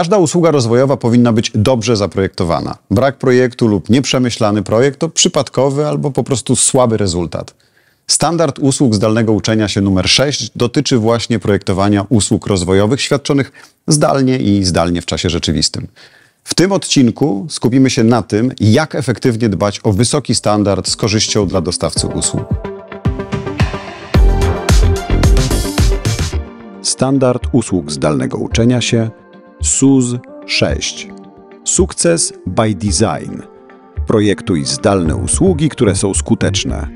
Każda usługa rozwojowa powinna być dobrze zaprojektowana. Brak projektu lub nieprzemyślany projekt to przypadkowy albo po prostu słaby rezultat. Standard usług zdalnego uczenia się numer 6 dotyczy właśnie projektowania usług rozwojowych świadczonych zdalnie i zdalnie w czasie rzeczywistym. W tym odcinku skupimy się na tym, jak efektywnie dbać o wysoki standard z korzyścią dla dostawcy usług. Standard usług zdalnego uczenia się SUS 6. Sukces by design. Projektuj zdalne usługi, które są skuteczne.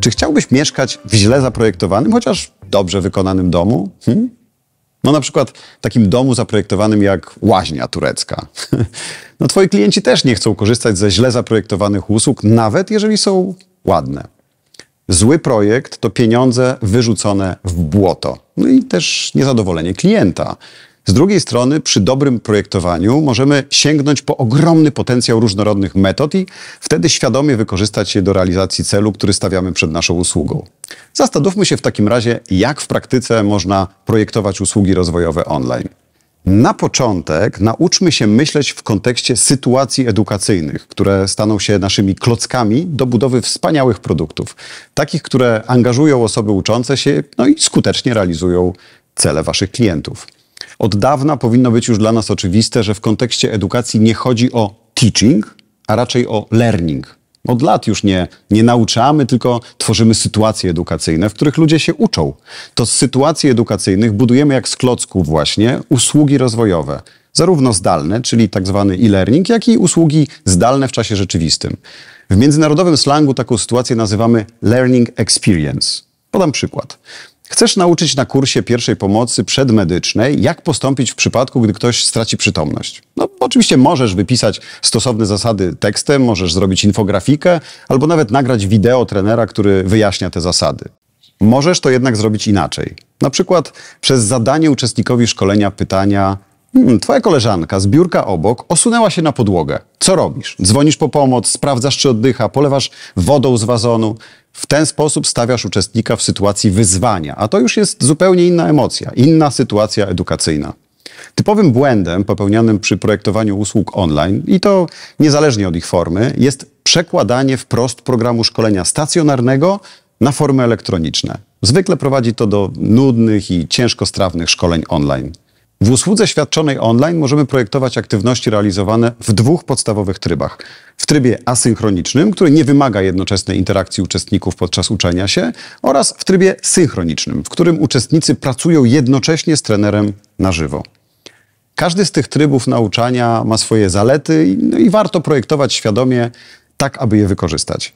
Czy chciałbyś mieszkać w źle zaprojektowanym, chociaż dobrze wykonanym domu? Hm? No na przykład takim domu zaprojektowanym jak łaźnia turecka. No twoi klienci też nie chcą korzystać ze źle zaprojektowanych usług, nawet jeżeli są ładne. Zły projekt to pieniądze wyrzucone w błoto. No i też niezadowolenie klienta. Z drugiej strony, przy dobrym projektowaniu możemy sięgnąć po ogromny potencjał różnorodnych metod i wtedy świadomie wykorzystać je do realizacji celu, który stawiamy przed naszą usługą. Zastanówmy się w takim razie, jak w praktyce można projektować usługi rozwojowe online. Na początek nauczmy się myśleć w kontekście sytuacji edukacyjnych, które staną się naszymi klockami do budowy wspaniałych produktów, takich, które angażują osoby uczące się no i skutecznie realizują cele Waszych klientów. Od dawna powinno być już dla nas oczywiste, że w kontekście edukacji nie chodzi o teaching, a raczej o learning. Od lat już nie, nie nauczamy, tylko tworzymy sytuacje edukacyjne, w których ludzie się uczą. To z sytuacji edukacyjnych budujemy jak z klocków właśnie usługi rozwojowe. Zarówno zdalne, czyli tak zwany e-learning, jak i usługi zdalne w czasie rzeczywistym. W międzynarodowym slangu taką sytuację nazywamy learning experience. Podam przykład. Chcesz nauczyć na kursie pierwszej pomocy przedmedycznej, jak postąpić w przypadku, gdy ktoś straci przytomność. No, oczywiście możesz wypisać stosowne zasady tekstem, możesz zrobić infografikę, albo nawet nagrać wideo trenera, który wyjaśnia te zasady. Możesz to jednak zrobić inaczej. Na przykład przez zadanie uczestnikowi szkolenia pytania Hmm, twoja koleżanka z biurka obok osunęła się na podłogę. Co robisz? Dzwonisz po pomoc, sprawdzasz czy oddycha, polewasz wodą z wazonu. W ten sposób stawiasz uczestnika w sytuacji wyzwania, a to już jest zupełnie inna emocja, inna sytuacja edukacyjna. Typowym błędem popełnianym przy projektowaniu usług online, i to niezależnie od ich formy, jest przekładanie wprost programu szkolenia stacjonarnego na formy elektroniczne. Zwykle prowadzi to do nudnych i ciężkostrawnych szkoleń online. W usłudze świadczonej online możemy projektować aktywności realizowane w dwóch podstawowych trybach. W trybie asynchronicznym, który nie wymaga jednoczesnej interakcji uczestników podczas uczenia się, oraz w trybie synchronicznym, w którym uczestnicy pracują jednocześnie z trenerem na żywo. Każdy z tych trybów nauczania ma swoje zalety no i warto projektować świadomie tak, aby je wykorzystać.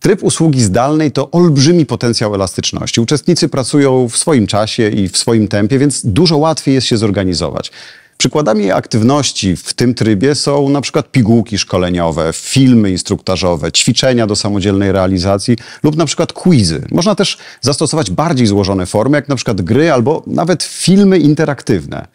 Tryb usługi zdalnej to olbrzymi potencjał elastyczności. Uczestnicy pracują w swoim czasie i w swoim tempie, więc dużo łatwiej jest się zorganizować. Przykładami aktywności w tym trybie są na przykład pigułki szkoleniowe, filmy instruktażowe, ćwiczenia do samodzielnej realizacji lub na przykład quizy. Można też zastosować bardziej złożone formy, jak na przykład gry albo nawet filmy interaktywne.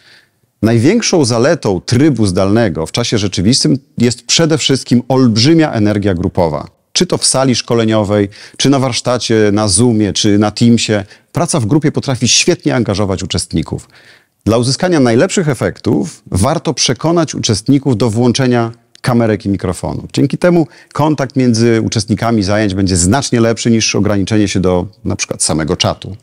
Największą zaletą trybu zdalnego w czasie rzeczywistym jest przede wszystkim olbrzymia energia grupowa czy to w sali szkoleniowej, czy na warsztacie, na Zoomie, czy na Teamsie. Praca w grupie potrafi świetnie angażować uczestników. Dla uzyskania najlepszych efektów warto przekonać uczestników do włączenia kamerek i mikrofonu. Dzięki temu kontakt między uczestnikami zajęć będzie znacznie lepszy niż ograniczenie się do na przykład samego czatu.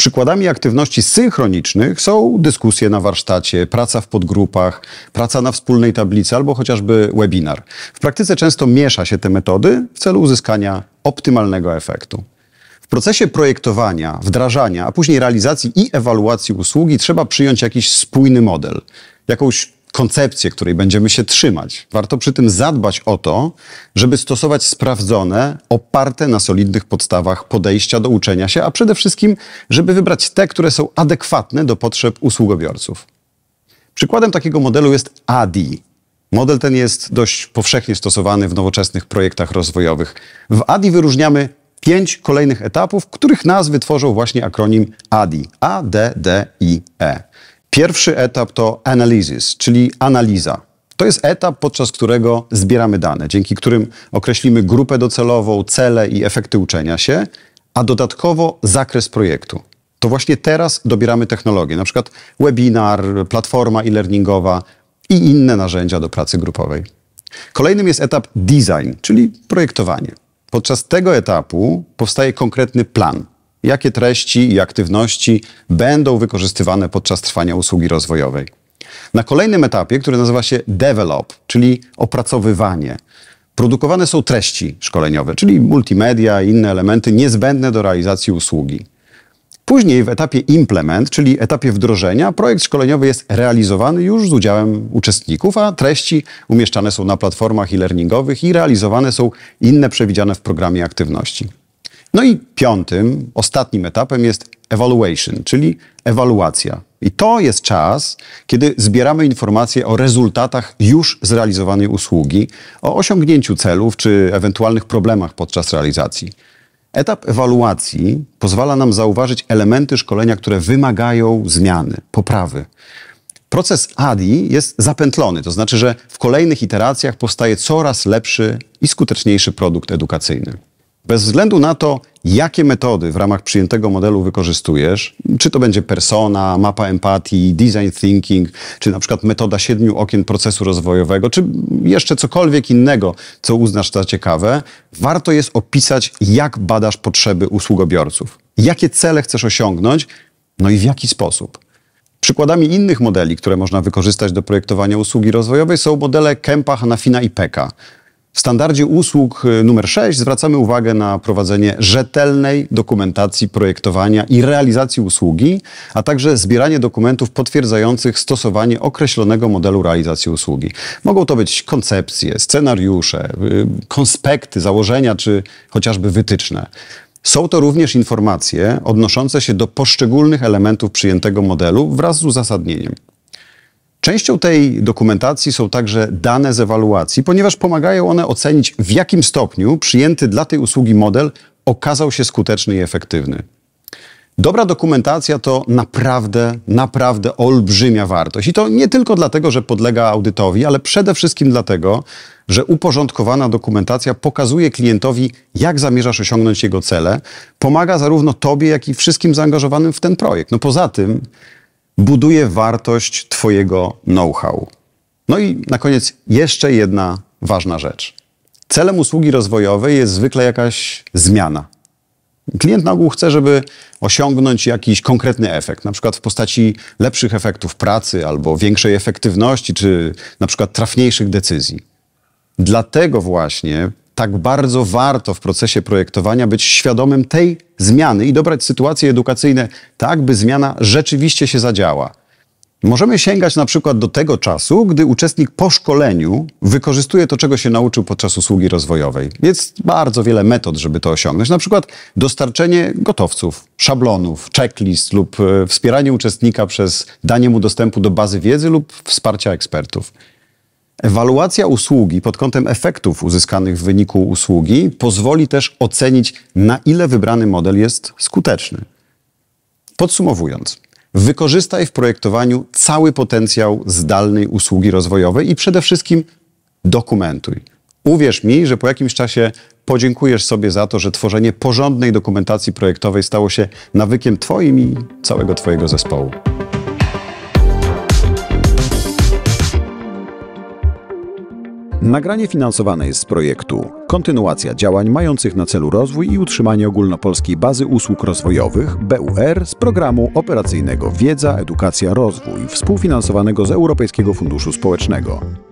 Przykładami aktywności synchronicznych są dyskusje na warsztacie, praca w podgrupach, praca na wspólnej tablicy albo chociażby webinar. W praktyce często miesza się te metody w celu uzyskania optymalnego efektu. W procesie projektowania, wdrażania, a później realizacji i ewaluacji usługi trzeba przyjąć jakiś spójny model, jakąś koncepcję, której będziemy się trzymać. Warto przy tym zadbać o to, żeby stosować sprawdzone, oparte na solidnych podstawach podejścia do uczenia się, a przede wszystkim, żeby wybrać te, które są adekwatne do potrzeb usługobiorców. Przykładem takiego modelu jest ADI. Model ten jest dość powszechnie stosowany w nowoczesnych projektach rozwojowych. W ADI wyróżniamy pięć kolejnych etapów, których nazwy tworzą właśnie akronim ADI. A, D, D, I, E. Pierwszy etap to analysis, czyli analiza. To jest etap, podczas którego zbieramy dane, dzięki którym określimy grupę docelową, cele i efekty uczenia się, a dodatkowo zakres projektu. To właśnie teraz dobieramy technologię, na przykład webinar, platforma e-learningowa i inne narzędzia do pracy grupowej. Kolejnym jest etap design, czyli projektowanie. Podczas tego etapu powstaje konkretny plan, jakie treści i aktywności będą wykorzystywane podczas trwania usługi rozwojowej. Na kolejnym etapie, który nazywa się develop, czyli opracowywanie, produkowane są treści szkoleniowe, czyli multimedia i inne elementy niezbędne do realizacji usługi. Później w etapie implement, czyli etapie wdrożenia, projekt szkoleniowy jest realizowany już z udziałem uczestników, a treści umieszczane są na platformach e-learningowych i realizowane są inne przewidziane w programie aktywności. No i piątym, ostatnim etapem jest evaluation, czyli ewaluacja. I to jest czas, kiedy zbieramy informacje o rezultatach już zrealizowanej usługi, o osiągnięciu celów czy ewentualnych problemach podczas realizacji. Etap ewaluacji pozwala nam zauważyć elementy szkolenia, które wymagają zmiany, poprawy. Proces ADI jest zapętlony, to znaczy, że w kolejnych iteracjach powstaje coraz lepszy i skuteczniejszy produkt edukacyjny. Bez względu na to, jakie metody w ramach przyjętego modelu wykorzystujesz, czy to będzie persona, mapa empatii, design thinking, czy na przykład metoda siedmiu okien procesu rozwojowego, czy jeszcze cokolwiek innego, co uznasz za ciekawe, warto jest opisać, jak badasz potrzeby usługobiorców, jakie cele chcesz osiągnąć, no i w jaki sposób. Przykładami innych modeli, które można wykorzystać do projektowania usługi rozwojowej są modele Kempa, Hanafina i Peka. W standardzie usług y, numer 6 zwracamy uwagę na prowadzenie rzetelnej dokumentacji projektowania i realizacji usługi, a także zbieranie dokumentów potwierdzających stosowanie określonego modelu realizacji usługi. Mogą to być koncepcje, scenariusze, y, konspekty, założenia czy chociażby wytyczne. Są to również informacje odnoszące się do poszczególnych elementów przyjętego modelu wraz z uzasadnieniem. Częścią tej dokumentacji są także dane z ewaluacji, ponieważ pomagają one ocenić, w jakim stopniu przyjęty dla tej usługi model okazał się skuteczny i efektywny. Dobra dokumentacja to naprawdę, naprawdę olbrzymia wartość. I to nie tylko dlatego, że podlega audytowi, ale przede wszystkim dlatego, że uporządkowana dokumentacja pokazuje klientowi, jak zamierzasz osiągnąć jego cele, pomaga zarówno tobie, jak i wszystkim zaangażowanym w ten projekt. No poza tym, buduje wartość Twojego know-how. No i na koniec jeszcze jedna ważna rzecz. Celem usługi rozwojowej jest zwykle jakaś zmiana. Klient na ogół chce, żeby osiągnąć jakiś konkretny efekt, na przykład w postaci lepszych efektów pracy albo większej efektywności, czy na przykład trafniejszych decyzji. Dlatego właśnie tak bardzo warto w procesie projektowania być świadomym tej zmiany i dobrać sytuacje edukacyjne tak, by zmiana rzeczywiście się zadziała. Możemy sięgać na przykład do tego czasu, gdy uczestnik po szkoleniu wykorzystuje to, czego się nauczył podczas usługi rozwojowej. Jest bardzo wiele metod, żeby to osiągnąć. Na przykład dostarczenie gotowców, szablonów, checklist lub e, wspieranie uczestnika przez danie mu dostępu do bazy wiedzy lub wsparcia ekspertów. Ewaluacja usługi pod kątem efektów uzyskanych w wyniku usługi pozwoli też ocenić, na ile wybrany model jest skuteczny. Podsumowując, wykorzystaj w projektowaniu cały potencjał zdalnej usługi rozwojowej i przede wszystkim dokumentuj. Uwierz mi, że po jakimś czasie podziękujesz sobie za to, że tworzenie porządnej dokumentacji projektowej stało się nawykiem Twoim i całego Twojego zespołu. Nagranie finansowane jest z projektu Kontynuacja działań mających na celu rozwój i utrzymanie ogólnopolskiej bazy usług rozwojowych BUR z programu operacyjnego Wiedza, Edukacja, Rozwój współfinansowanego z Europejskiego Funduszu Społecznego.